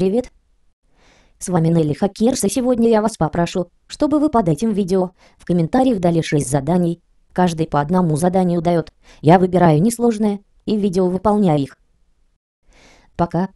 Привет. С вами Нелли Хакерс, и сегодня я вас попрошу, чтобы вы под этим видео в комментариях дали 6 заданий. Каждый по одному заданию дает. Я выбираю несложное и в видео выполняю их. Пока.